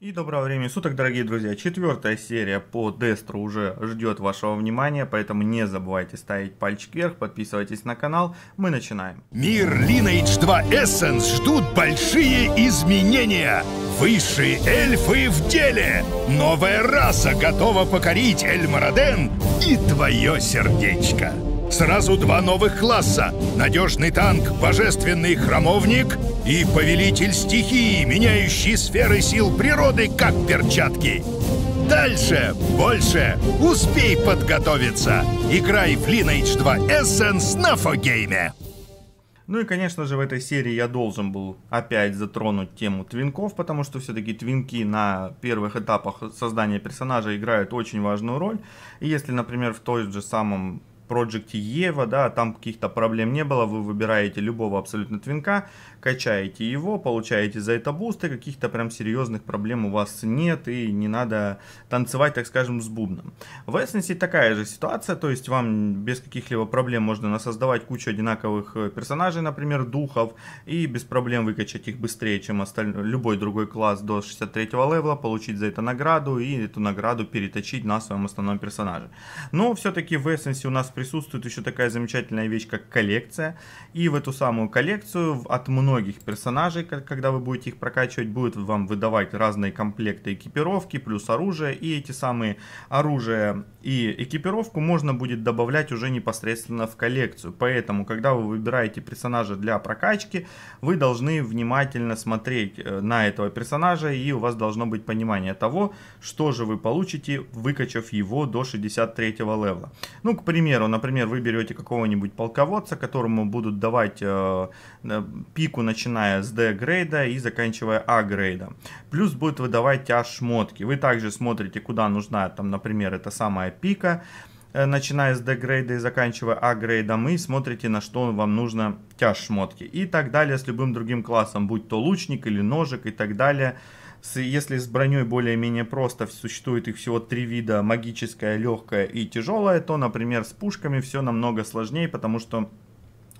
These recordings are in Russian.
И доброго времени суток, дорогие друзья. Четвертая серия по Дестру уже ждет вашего внимания, поэтому не забывайте ставить пальчик вверх, подписывайтесь на канал. Мы начинаем. Мир Lineage 2 Essence ждут большие изменения. Высшие эльфы в деле. Новая раса готова покорить Эльмараден и твое сердечко сразу два новых класса. Надежный танк, божественный храмовник и повелитель стихии, меняющий сферы сил природы, как перчатки. Дальше, больше, успей подготовиться. Играй в Lineage 2 Essence на Фогейме. Ну и, конечно же, в этой серии я должен был опять затронуть тему твинков, потому что все-таки твинки на первых этапах создания персонажа играют очень важную роль. И если, например, в той же самом Project Eva, да, там каких-то проблем не было, вы выбираете любого абсолютно твинка, качаете его, получаете за это бусты, каких-то прям серьезных проблем у вас нет и не надо танцевать, так скажем, с бубном. В Essence такая же ситуация, то есть вам без каких-либо проблем можно создавать кучу одинаковых э, персонажей, например, духов, и без проблем выкачать их быстрее, чем остальной, любой другой класс до 63 левела, получить за это награду и эту награду переточить на своем основном персонаже. Но все-таки в Essence у нас присутствует еще такая замечательная вещь, как коллекция. И в эту самую коллекцию от многих персонажей, когда вы будете их прокачивать, будет вам выдавать разные комплекты экипировки, плюс оружие. И эти самые оружие и экипировку можно будет добавлять уже непосредственно в коллекцию. Поэтому, когда вы выбираете персонажа для прокачки, вы должны внимательно смотреть э, на этого персонажа. И у вас должно быть понимание того, что же вы получите, выкачав его до 63 левла. Ну, к примеру, например, вы берете какого-нибудь полководца, которому будут давать э, пику, начиная с D-грейда и заканчивая А-грейдом. Плюс будет выдавать тяж а шмотки. Вы также смотрите, куда нужна, там, например, эта самая пика, э, начиная с D-грейда и заканчивая А-грейдом, и смотрите, на что вам нужно тяж шмотки. И так далее с любым другим классом, будь то лучник или ножик и так далее. Если с броней более-менее просто, существует их всего три вида, магическая, легкая и тяжелая, то, например, с пушками все намного сложнее, потому что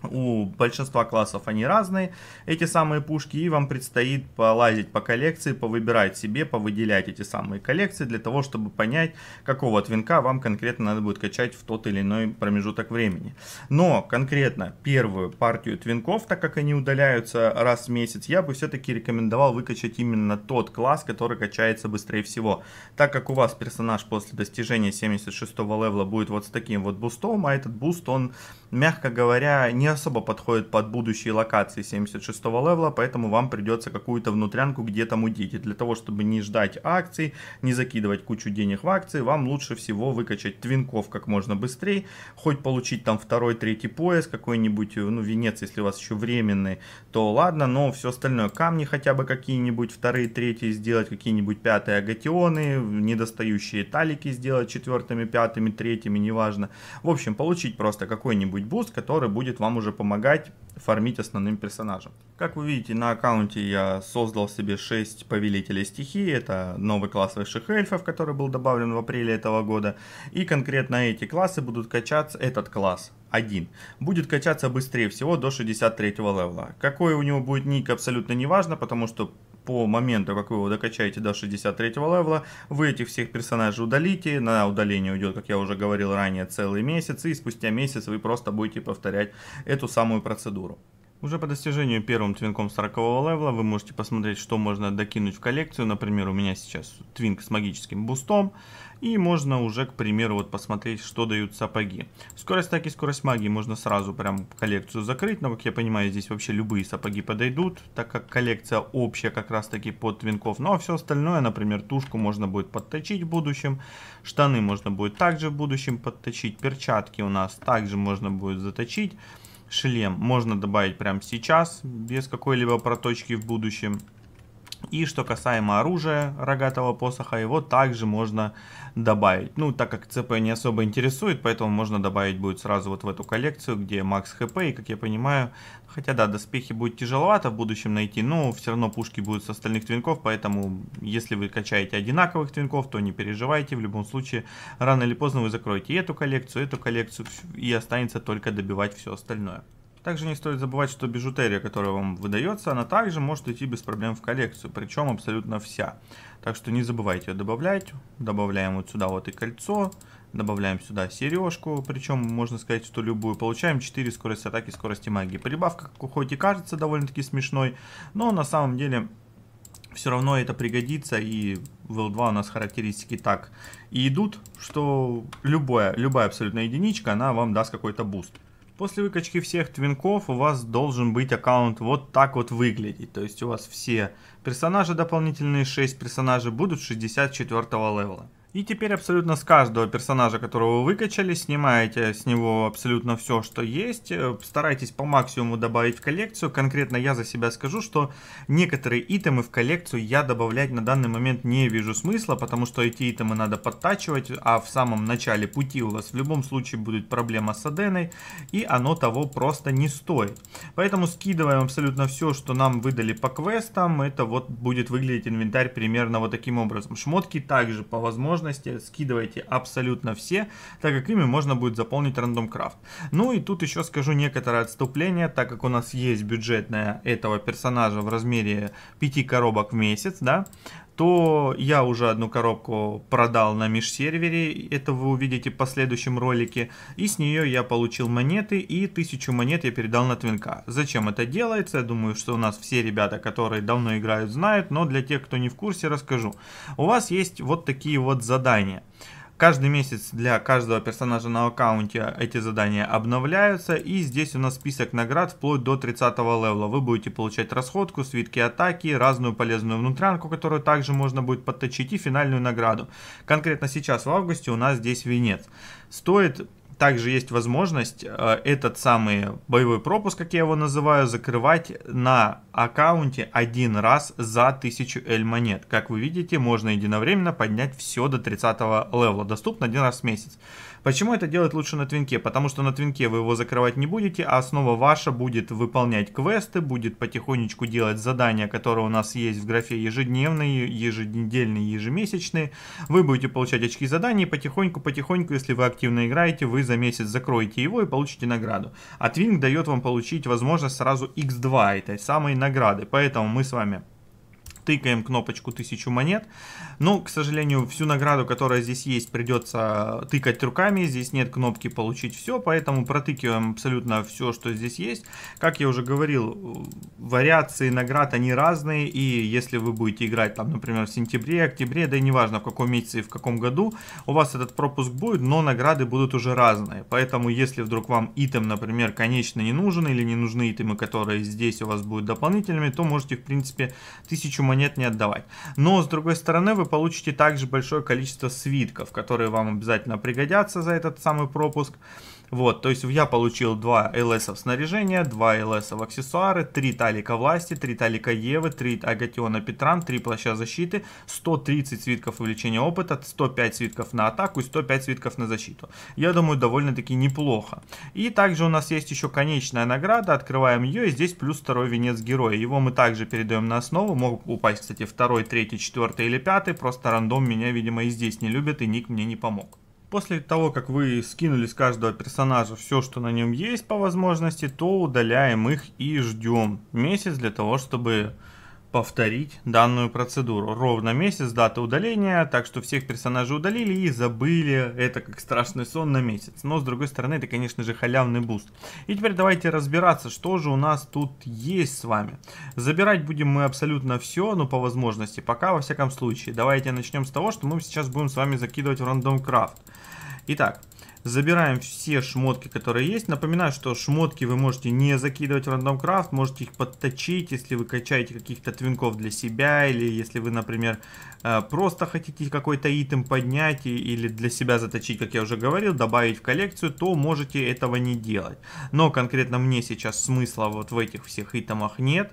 у большинства классов они разные, эти самые пушки, и вам предстоит полазить по коллекции, повыбирать себе, повыделять эти самые коллекции, для того, чтобы понять, какого от вам конкретно надо будет качать в тот или иной промежуток времени. Но конкретно первую партию твинков, так как они удаляются раз в месяц, я бы все-таки рекомендовал выкачать именно тот класс, который качается быстрее всего. Так как у вас персонаж после достижения 76 левла будет вот с таким вот бустом, а этот буст, он, мягко говоря, не особо подходит под будущие локации 76 левела, поэтому вам придется какую-то внутрянку где-то мудить. И для того, чтобы не ждать акций, не закидывать кучу денег в акции, вам лучше всего выкачать твинков как можно быстрее, хоть получить там второй, третий пояс, какой-нибудь, э, ну, венец, если у вас еще временный, то ладно, но все остальное, камни хотя бы какие-нибудь, вторые, третьи сделать, какие-нибудь пятые агатионы, недостающие талики сделать четвертыми, пятыми, третьими, неважно. В общем, получить просто какой-нибудь буст, который будет вам уже помогать фармить основным персонажем. Как вы видите, на аккаунте я создал себе 6 повелителей стихии. Это новый класс высших эльфов, который был добавлен в апреле этого года. И конкретно эти классы будут качаться, этот класс, один, будет качаться быстрее всего до 63 левла. Какой у него будет ник, абсолютно не важно, потому что по моменту, как вы его докачаете до 63 левела, вы этих всех персонажей удалите, на удаление уйдет, как я уже говорил ранее, целый месяц, и спустя месяц вы просто будете повторять эту самую процедуру. Уже по достижению первым твинком 40 левела вы можете посмотреть, что можно докинуть в коллекцию. Например, у меня сейчас твинк с магическим бустом. И можно уже, к примеру, вот посмотреть, что дают сапоги. Скорость так и скорость магии можно сразу прям коллекцию закрыть. Но, как я понимаю, здесь вообще любые сапоги подойдут, так как коллекция общая как раз таки под твинков. Ну а все остальное, например, тушку можно будет подточить в будущем. Штаны можно будет также в будущем подточить. Перчатки у нас также можно будет заточить. Шлем можно добавить прямо сейчас, без какой-либо проточки в будущем. И что касаемо оружия рогатого посоха, его также можно добавить. Ну, так как ЦП не особо интересует, поэтому можно добавить будет сразу вот в эту коллекцию, где макс хп, и как я понимаю, хотя да, доспехи будет тяжеловато в будущем найти, но все равно пушки будут с остальных твинков, поэтому если вы качаете одинаковых твинков, то не переживайте, в любом случае, рано или поздно вы закроете эту коллекцию, эту коллекцию, и останется только добивать все остальное. Также не стоит забывать, что бижутерия, которая вам выдается, она также может идти без проблем в коллекцию, причем абсолютно вся. Так что не забывайте ее добавлять. Добавляем вот сюда вот и кольцо, добавляем сюда сережку, причем можно сказать, что любую. Получаем 4 скорости атаки, скорости магии. Прибавка, хоть и кажется довольно-таки смешной, но на самом деле все равно это пригодится, и в L2 у нас характеристики так и идут, что любая, любая абсолютно единичка, она вам даст какой-то буст. После выкачки всех твинков у вас должен быть аккаунт вот так вот выглядеть. То есть у вас все персонажи, дополнительные 6 персонажей, будут 64 левела. И теперь абсолютно с каждого персонажа, которого вы выкачали, снимаете с него абсолютно все, что есть. Э, старайтесь по максимуму добавить в коллекцию. Конкретно я за себя скажу, что некоторые итемы в коллекцию я добавлять на данный момент не вижу смысла, потому что эти итемы надо подтачивать, а в самом начале пути у вас в любом случае будет проблема с аденой, и оно того просто не стоит. Поэтому скидываем абсолютно все, что нам выдали по квестам. Это вот будет выглядеть инвентарь примерно вот таким образом. Шмотки также по возможности возможности, скидывайте абсолютно все, так как ими можно будет заполнить рандом крафт. Ну и тут еще скажу некоторое отступление, так как у нас есть бюджет на этого персонажа в размере 5 коробок в месяц, да, то я уже одну коробку продал на межсервере, это вы увидите в последующем ролике, и с нее я получил монеты, и тысячу монет я передал на Твинка. Зачем это делается, я думаю, что у нас все ребята, которые давно играют, знают, но для тех, кто не в курсе, расскажу. У вас есть вот такие вот задания. Каждый месяц для каждого персонажа на аккаунте эти задания обновляются. И здесь у нас список наград вплоть до 30 левела. Вы будете получать расходку, свитки атаки, разную полезную внутрянку, которую также можно будет подточить и финальную награду. Конкретно сейчас в августе у нас здесь венец. Стоит также есть возможность э, этот самый боевой пропуск, как я его называю, закрывать на аккаунте один раз за 1000 L монет. Как вы видите, можно единовременно поднять все до 30 левела. Доступно один раз в месяц. Почему это делать лучше на твинке? Потому что на твинке вы его закрывать не будете, а основа ваша будет выполнять квесты, будет потихонечку делать задания, которые у нас есть в графе ежедневные, еженедельные, ежемесячные. Вы будете получать очки заданий потихоньку-потихоньку, если вы активно играете, вы за месяц закроете его и получите награду. А твинк дает вам получить возможность сразу x2 этой самой награды. Поэтому мы с вами тыкаем кнопочку 1000 монет. но ну, к сожалению, всю награду, которая здесь есть, придется тыкать руками. Здесь нет кнопки «Получить все», поэтому протыкиваем абсолютно все, что здесь есть. Как я уже говорил, вариации наград, они разные, и если вы будете играть, там, например, в сентябре, октябре, да и неважно, в каком месяце и в каком году, у вас этот пропуск будет, но награды будут уже разные. Поэтому, если вдруг вам итем, например, конечно не нужен, или не нужны итемы, которые здесь у вас будут дополнительными, то можете, в принципе, тысячу монет монет не отдавать. Но, с другой стороны, вы получите также большое количество свитков, которые вам обязательно пригодятся за этот самый пропуск. Вот, то есть я получил 2 ls снаряжения, 2 ls аксессуары, 3 талика власти, 3 талика Евы, 3 агатиона Петран, 3 плаща защиты, 130 свитков увеличения опыта, 105 свитков на атаку и 105 свитков на защиту. Я думаю, довольно-таки неплохо. И также у нас есть еще конечная награда, открываем ее, и здесь плюс второй венец героя. Его мы также передаем на основу, мог упасть, кстати, второй, третий, четвертый или пятый, просто рандом меня, видимо, и здесь не любят и ник мне не помог. После того, как вы скинули с каждого персонажа все, что на нем есть по возможности, то удаляем их и ждем месяц для того, чтобы повторить данную процедуру. Ровно месяц дата удаления, так что всех персонажей удалили и забыли это как страшный сон на месяц. Но с другой стороны, это конечно же халявный буст. И теперь давайте разбираться, что же у нас тут есть с вами. Забирать будем мы абсолютно все, но ну, по возможности, пока во всяком случае. Давайте начнем с того, что мы сейчас будем с вами закидывать в рандом крафт. Итак, забираем все шмотки, которые есть. Напоминаю, что шмотки вы можете не закидывать в Random Craft, можете их подточить, если вы качаете каких-то твинков для себя, или если вы, например, э, просто хотите какой-то итем поднять или для себя заточить, как я уже говорил, добавить в коллекцию, то можете этого не делать. Но конкретно мне сейчас смысла вот в этих всех итемах нет. Нет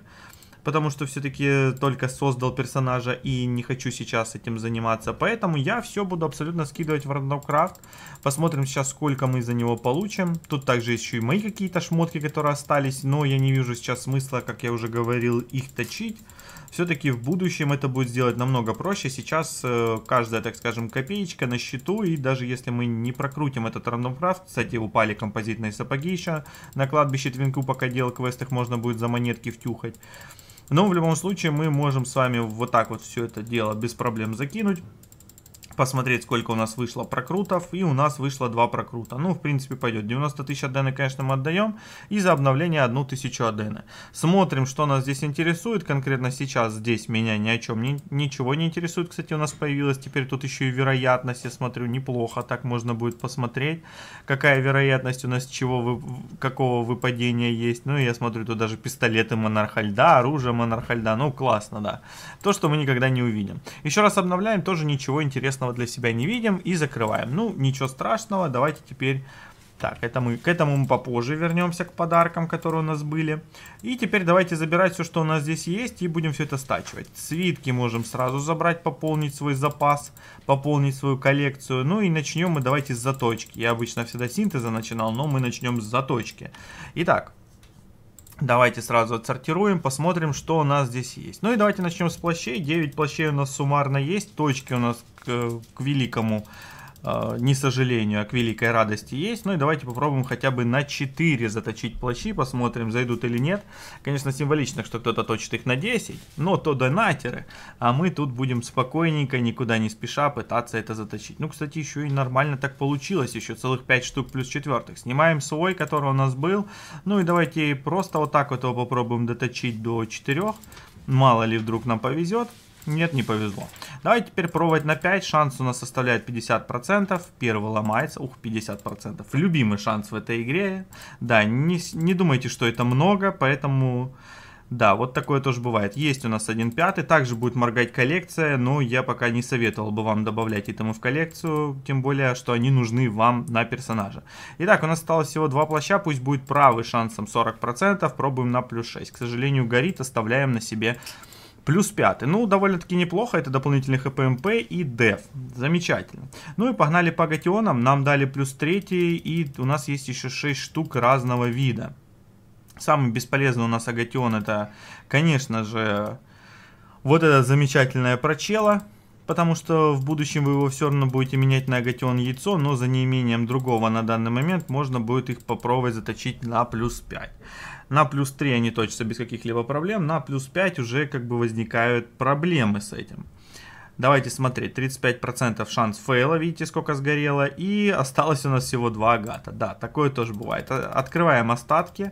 потому что все-таки только создал персонажа и не хочу сейчас этим заниматься. Поэтому я все буду абсолютно скидывать в Random Посмотрим сейчас, сколько мы за него получим. Тут также еще и мои какие-то шмотки, которые остались, но я не вижу сейчас смысла, как я уже говорил, их точить. Все-таки в будущем это будет сделать намного проще. Сейчас э, каждая, так скажем, копеечка на счету, и даже если мы не прокрутим этот рандомкрафт, кстати, упали композитные сапоги еще на кладбище Твинку, пока делал квест, их можно будет за монетки втюхать. Но ну, в любом случае мы можем с вами вот так вот все это дело без проблем закинуть посмотреть, сколько у нас вышло прокрутов. И у нас вышло 2 прокрута. Ну, в принципе, пойдет. 90 тысяч адены, конечно, мы отдаем. И за обновление 1 тысячу адены. Смотрим, что нас здесь интересует. Конкретно сейчас здесь меня ни о чем ни, ничего не интересует. Кстати, у нас появилось теперь тут еще и вероятность. Я смотрю, неплохо. Так можно будет посмотреть, какая вероятность у нас чего, вы, какого выпадения есть. Ну, я смотрю, тут даже пистолеты монарха льда, оружие монарха льда. Ну, классно, да. То, что мы никогда не увидим. Еще раз обновляем, тоже ничего интересного интересного для себя не видим и закрываем. Ну, ничего страшного, давайте теперь... Так, это мы, к этому мы попозже вернемся, к подаркам, которые у нас были. И теперь давайте забирать все, что у нас здесь есть, и будем все это стачивать. Свитки можем сразу забрать, пополнить свой запас, пополнить свою коллекцию. Ну и начнем мы давайте с заточки. Я обычно всегда синтеза начинал, но мы начнем с заточки. Итак, Давайте сразу отсортируем, посмотрим, что у нас здесь есть. Ну и давайте начнем с плащей. 9 плащей у нас суммарно есть. Точки у нас Э, к великому э, не сожалению, а к великой радости есть. Ну и давайте попробуем хотя бы на 4 заточить плащи, посмотрим, зайдут или нет. Конечно, символично, что кто-то точит их на 10, но то донатеры. А мы тут будем спокойненько, никуда не спеша пытаться это заточить. Ну, кстати, еще и нормально так получилось, еще целых 5 штук плюс четвертых. Снимаем свой, который у нас был. Ну и давайте просто вот так вот его попробуем доточить до 4. Мало ли вдруг нам повезет. Нет, не повезло. Давайте теперь пробовать на 5. Шанс у нас составляет 50%. Первый ломается. Ух, 50%. Любимый шанс в этой игре. Да, не, не думайте, что это много, поэтому... Да, вот такое тоже бывает. Есть у нас 1.5, также будет моргать коллекция, но я пока не советовал бы вам добавлять итемы в коллекцию, тем более, что они нужны вам на персонажа. Итак, у нас осталось всего два плаща, пусть будет правый шансом 40%, пробуем на плюс 6. К сожалению, горит, оставляем на себе Плюс пятый. Ну, довольно-таки неплохо. Это дополнительный ХПМП и деф. Замечательно. Ну и погнали по гатионам. Нам дали плюс третий. И у нас есть еще 6 штук разного вида. Самый бесполезный у нас агатион это, конечно же, вот это замечательное прочело. Потому что в будущем вы его все равно будете менять на агатион яйцо, но за неимением другого на данный момент можно будет их попробовать заточить на плюс 5. На плюс 3 они точатся без каких-либо проблем. На плюс 5 уже как бы возникают проблемы с этим. Давайте смотреть. 35% шанс фейла. Видите, сколько сгорело. И осталось у нас всего 2 агата. Да, такое тоже бывает. Э, открываем остатки.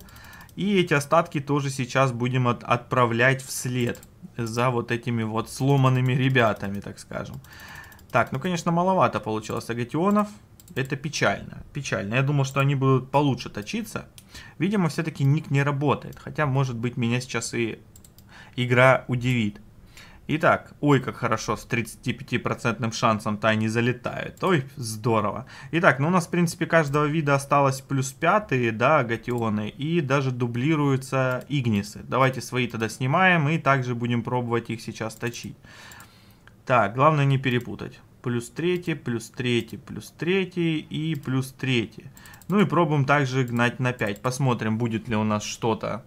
И эти остатки тоже сейчас будем от отправлять вслед за вот этими вот сломанными ребятами, так скажем. Так, ну, конечно, маловато получилось агатионов. Это печально. Печально. Я думал, что они будут получше точиться. Видимо, все-таки ник не работает. Хотя, может быть, меня сейчас и игра удивит. Итак, ой, как хорошо, с 35% шансом тайни залетают. Ой, здорово. Итак, ну у нас, в принципе, каждого вида осталось плюс пятые, да, гатионы. И даже дублируются игнисы. Давайте свои тогда снимаем и также будем пробовать их сейчас точить. Так, главное не перепутать плюс 3, плюс 3, плюс 3 и плюс 3. Ну и пробуем также гнать на 5. Посмотрим, будет ли у нас что-то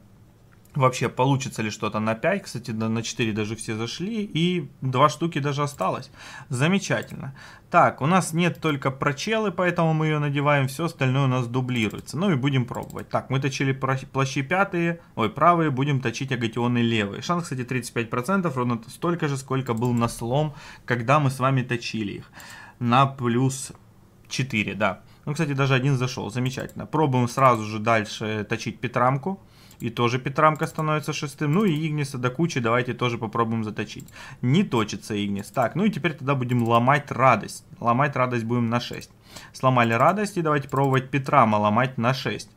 вообще получится ли что-то на 5, кстати, на 4 даже все зашли, и 2 штуки даже осталось. Замечательно. Так, у нас нет только прочелы, поэтому мы ее надеваем, все остальное у нас дублируется. Ну и будем пробовать. Так, мы точили плащи пятые, ой, правые, будем точить агатионы левые. Шанс, кстати, 35%, ровно столько же, сколько был на слом, когда мы с вами точили их. На плюс 4, да. Ну, кстати, даже один зашел, замечательно. Пробуем сразу же дальше точить петрамку. И тоже Петрамка становится шестым. Ну и Игниса до кучи давайте тоже попробуем заточить. Не точится Игнис. Так, ну и теперь тогда будем ломать радость. Ломать радость будем на 6. Сломали радость и давайте пробовать Петрама ломать на 6.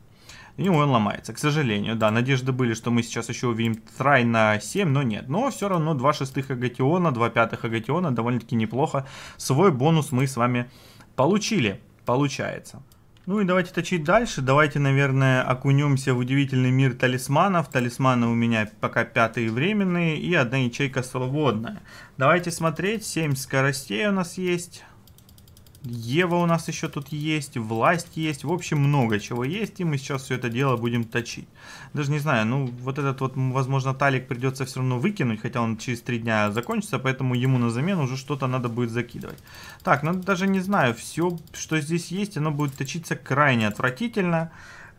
И он ломается, к сожалению. Да, надежды были, что мы сейчас еще увидим трай на 7, но нет. Но все равно 2 шестых агатиона, 2 пятых агатиона довольно-таки неплохо. Свой бонус мы с вами получили, получается. Ну и давайте точить дальше. Давайте, наверное, окунемся в удивительный мир талисманов. Талисманы у меня пока пятые временные и одна ячейка свободная. Давайте смотреть. 7 скоростей у нас есть. Ева у нас еще тут есть, власть есть, в общем, много чего есть, и мы сейчас все это дело будем точить. Даже не знаю, ну, вот этот вот, возможно, талик придется все равно выкинуть, хотя он через три дня закончится, поэтому ему на замену уже что-то надо будет закидывать. Так, ну, даже не знаю, все, что здесь есть, оно будет точиться крайне отвратительно,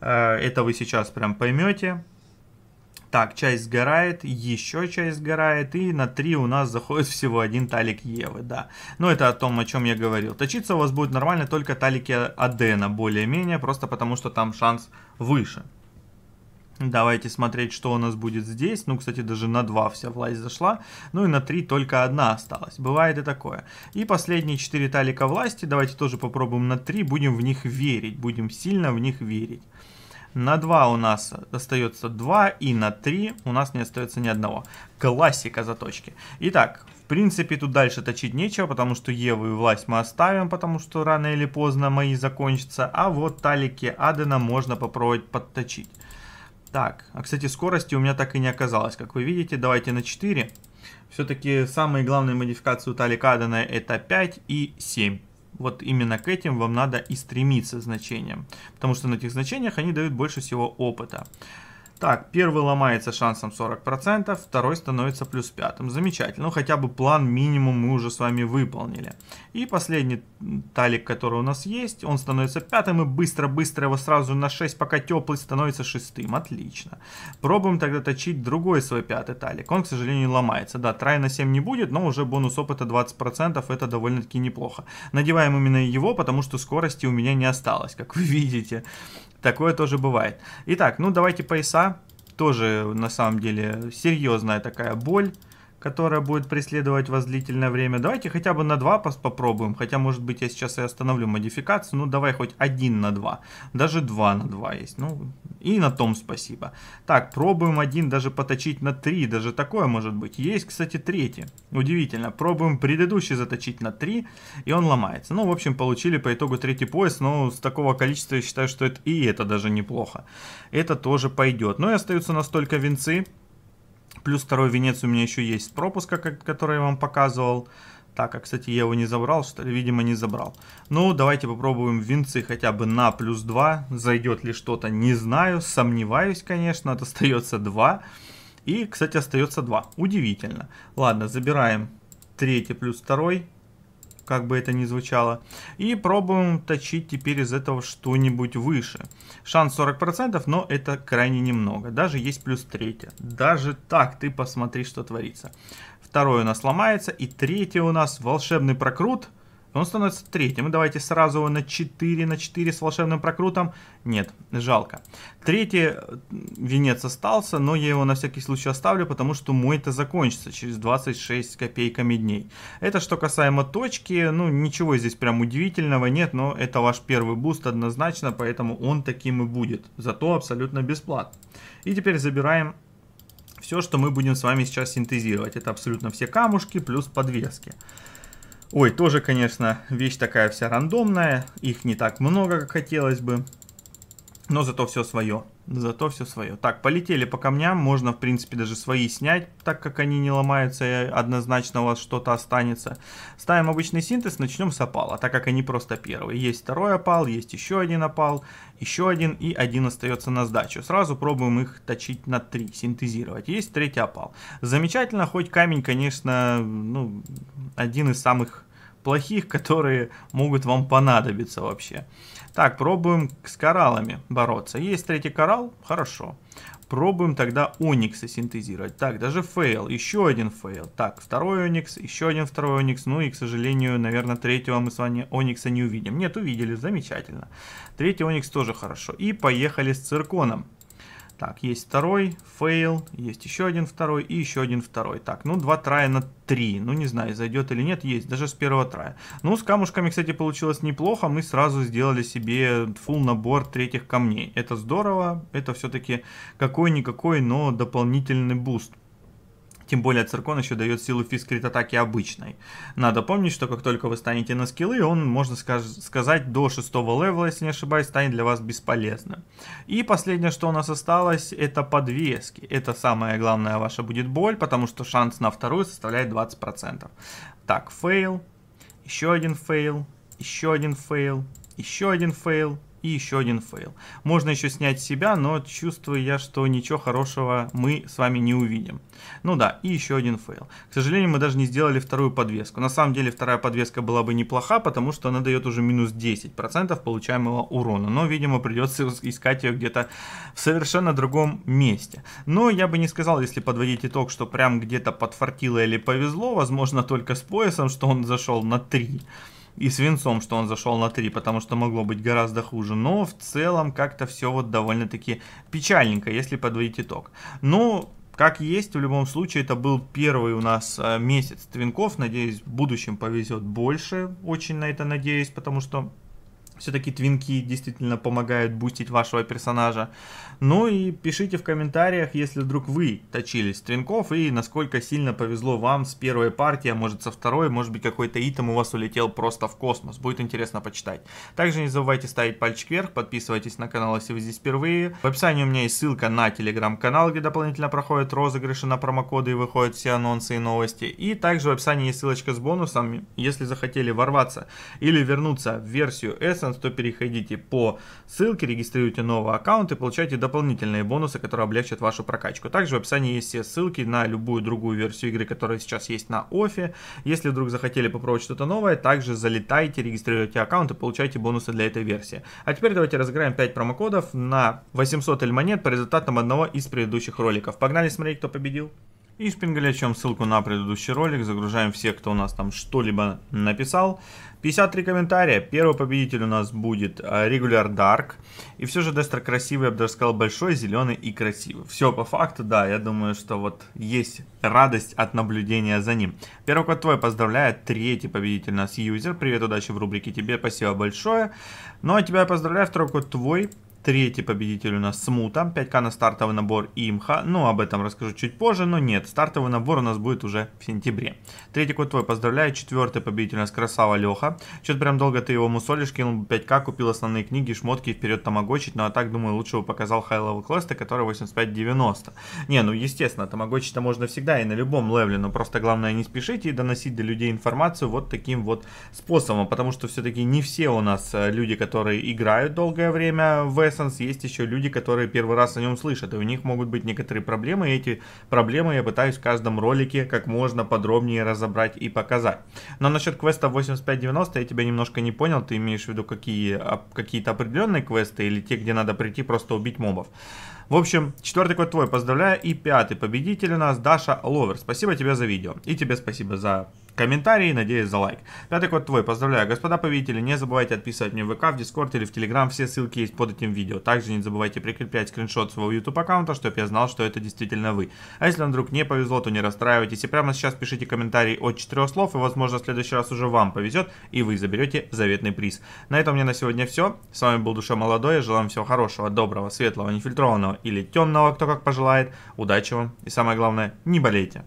э, это вы сейчас прям поймете. Так, часть сгорает, еще часть сгорает, и на 3 у нас заходит всего один талик Евы, да. Но это о том, о чем я говорил. Точиться у вас будет нормально только талики Адена, более-менее, просто потому что там шанс выше. Давайте смотреть, что у нас будет здесь. Ну, кстати, даже на 2 вся власть зашла. Ну и на 3 только одна осталась. Бывает и такое. И последние 4 талика власти. Давайте тоже попробуем на 3. Будем в них верить. Будем сильно в них верить. На 2 у нас остается 2, и на 3 у нас не остается ни одного. Классика заточки. Итак, в принципе, тут дальше точить нечего, потому что Еву и власть мы оставим, потому что рано или поздно мои закончатся. А вот талики Адена можно попробовать подточить. Так, а кстати, скорости у меня так и не оказалось, как вы видите. Давайте на 4. Все-таки самые главные модификации у Талика Адена это 5 и 7 вот именно к этим вам надо и стремиться значениям, потому что на этих значениях они дают больше всего опыта. Так, первый ломается шансом 40%, второй становится плюс пятым. Замечательно. Ну, хотя бы план минимум мы уже с вами выполнили. И последний талик, который у нас есть, он становится пятым и быстро-быстро его сразу на 6, пока теплый, становится шестым. Отлично. Пробуем тогда точить другой свой пятый талик. Он, к сожалению, ломается. Да, трай на 7 не будет, но уже бонус опыта 20%, это довольно-таки неплохо. Надеваем именно его, потому что скорости у меня не осталось, как вы видите. Такое тоже бывает. Итак, ну давайте пояса. Тоже, на самом деле, серьезная такая боль которая будет преследовать вас длительное время. Давайте хотя бы на 2 попробуем. Хотя, может быть, я сейчас и остановлю модификацию. Ну, давай хоть 1 на 2. Даже 2 на 2 есть. Ну, и на том спасибо. Так, пробуем один даже поточить на 3. Даже такое может быть. Есть, кстати, третий. Удивительно. Пробуем предыдущий заточить на 3. И он ломается. Ну, в общем, получили по итогу третий пояс. Но с такого количества я считаю, что это и это даже неплохо. Это тоже пойдет. Ну и остаются настолько венцы. Плюс второй венец у меня еще есть с пропуска, который я вам показывал. Так, а, кстати, я его не забрал, что ли? Видимо, не забрал. Ну, давайте попробуем винцы хотя бы на плюс 2. Зайдет ли что-то, не знаю. Сомневаюсь, конечно. Это остается 2. И, кстати, остается 2. Удивительно. Ладно, забираем третий плюс второй как бы это ни звучало. И пробуем точить теперь из этого что-нибудь выше. Шанс 40%, но это крайне немного. Даже есть плюс третья. Даже так ты посмотри, что творится. Второе у нас ломается. И третье у нас волшебный прокрут – он становится третьим. Давайте сразу его на 4, на 4 с волшебным прокрутом. Нет, жалко. Третий э, венец остался, но я его на всякий случай оставлю, потому что мой это закончится через 26 с копейками дней. Это что касаемо точки. Ну, ничего здесь прям удивительного нет, но это ваш первый буст однозначно, поэтому он таким и будет. Зато абсолютно бесплатно. И теперь забираем все, что мы будем с вами сейчас синтезировать. Это абсолютно все камушки плюс подвески. Ой, тоже, конечно, вещь такая вся рандомная. Их не так много, как хотелось бы. Но зато все свое. Зато все свое. Так, полетели по камням. Можно, в принципе, даже свои снять, так как они не ломаются, и однозначно у вас что-то останется. Ставим обычный синтез, начнем с опала, так как они просто первые. Есть второй опал, есть еще один опал, еще один, и один остается на сдачу. Сразу пробуем их точить на три, синтезировать. Есть третий опал. Замечательно, хоть камень, конечно, ну, один из самых плохих, которые могут вам понадобиться Вообще. Так, пробуем с кораллами бороться. Есть третий коралл? Хорошо. Пробуем тогда ониксы синтезировать. Так, даже фейл. Еще один фейл. Так, второй оникс, еще один второй оникс. Ну и, к сожалению, наверное, третьего мы с вами оникса не увидим. Нет, увидели. Замечательно. Третий оникс тоже хорошо. И поехали с цирконом. Так, есть второй, фейл, есть еще один второй и еще один второй. Так, ну два трая на три. Ну не знаю, зайдет или нет, есть, даже с первого трая. Ну, с камушками, кстати, получилось неплохо. Мы сразу сделали себе full набор третьих камней. Это здорово, это все-таки какой-никакой, но дополнительный буст тем более Циркон еще дает силу фискрит атаки обычной. Надо помнить, что как только вы станете на скиллы, он, можно сказать, до 6 левела, если не ошибаюсь, станет для вас бесполезным. И последнее, что у нас осталось, это подвески. Это самая главная ваша будет боль, потому что шанс на вторую составляет 20%. Так, фейл, еще один фейл, еще один фейл, еще один фейл, и еще один фейл. Можно еще снять себя, но чувствую я, что ничего хорошего мы с вами не увидим. Ну да, и еще один фейл. К сожалению, мы даже не сделали вторую подвеску. На самом деле вторая подвеска была бы неплоха, потому что она дает уже минус 10% получаемого урона. Но, видимо, придется искать ее где-то в совершенно другом месте. Но я бы не сказал, если подводить итог, что прям где-то подфартило или повезло, возможно, только с поясом, что он зашел на 3 и с Винцом, что он зашел на 3, потому что могло быть гораздо хуже. Но в целом как-то все вот довольно-таки печальненько, если подводить итог. Но ну, как есть, в любом случае, это был первый у нас э, месяц твинков. Надеюсь, в будущем повезет больше. Очень на это надеюсь, потому что все-таки твинки действительно помогают бустить вашего персонажа. Ну и пишите в комментариях, если вдруг вы точились твинков и насколько сильно повезло вам с первой партии, а может со второй, может быть какой-то итем у вас улетел просто в космос. Будет интересно почитать. Также не забывайте ставить пальчик вверх, подписывайтесь на канал, если вы здесь впервые. В описании у меня есть ссылка на телеграм-канал, где дополнительно проходят розыгрыши на промокоды и выходят все анонсы и новости. И также в описании есть ссылочка с бонусом, если захотели ворваться или вернуться в версию S, Adsense, то переходите по ссылке, регистрируйте новый аккаунт и получайте дополнительные бонусы, которые облегчат вашу прокачку. Также в описании есть все ссылки на любую другую версию игры, которая сейчас есть на офе. Если вдруг захотели попробовать что-то новое, также залетайте, регистрируйте аккаунт и получайте бонусы для этой версии. А теперь давайте разыграем 5 промокодов на 800 эльмонет по результатам одного из предыдущих роликов. Погнали смотреть, кто победил. И шпингалячем ссылку на предыдущий ролик. Загружаем всех, кто у нас там что-либо написал. 53 комментария. Первый победитель у нас будет Regular а, Dark. И все же Дестер красивый, я бы даже сказал, большой, зеленый и красивый. Все по факту, да, я думаю, что вот есть радость от наблюдения за ним. Первый код твой поздравляет. Третий победитель у нас Юзер. Привет, удачи в рубрике тебе, спасибо большое. Ну а тебя я поздравляю, второй код твой. Третий победитель у нас Смута, 5к на стартовый набор Имха. Ну, об этом расскажу чуть позже, но нет, стартовый набор у нас будет уже в сентябре. Третий код твой, поздравляю. Четвертый победитель у нас Красава Леха. Что-то прям долго ты его мусолишь, кинул 5к, купил основные книги, шмотки, вперед тамагочить. Ну, а так, думаю, лучше его показал хай-левел квесты, который 85-90. Не, ну, естественно, тамагочить-то можно всегда и на любом левле, но просто главное не спешите и доносить до людей информацию вот таким вот способом, потому что все-таки не все у нас э, люди, которые играют долгое время в Renaissance есть еще люди, которые первый раз о нем слышат, и у них могут быть некоторые проблемы, и эти проблемы я пытаюсь в каждом ролике как можно подробнее разобрать и показать. Но насчет квеста 8590 я тебя немножко не понял, ты имеешь в виду какие, а, какие-то определенные квесты или те, где надо прийти просто убить мобов? В общем, четвертый код твой, поздравляю. И пятый победитель у нас Даша Ловер. Спасибо тебе за видео. И тебе спасибо за комментарий, надеюсь, за лайк. Пятый код твой. Поздравляю, господа повелители, не забывайте отписывать мне в ВК, в Дискорд или в Телеграм, все ссылки есть под этим видео. Также не забывайте прикреплять скриншот своего YouTube аккаунта, чтобы я знал, что это действительно вы. А если вам вдруг не повезло, то не расстраивайтесь и прямо сейчас пишите комментарий от четырех слов, и возможно в следующий раз уже вам повезет, и вы заберете заветный приз. На этом у меня на сегодня все. С вами был Душа Молодой, желаю вам всего хорошего, доброго, светлого, нефильтрованного или темного, кто как пожелает. Удачи вам и самое главное, не болейте.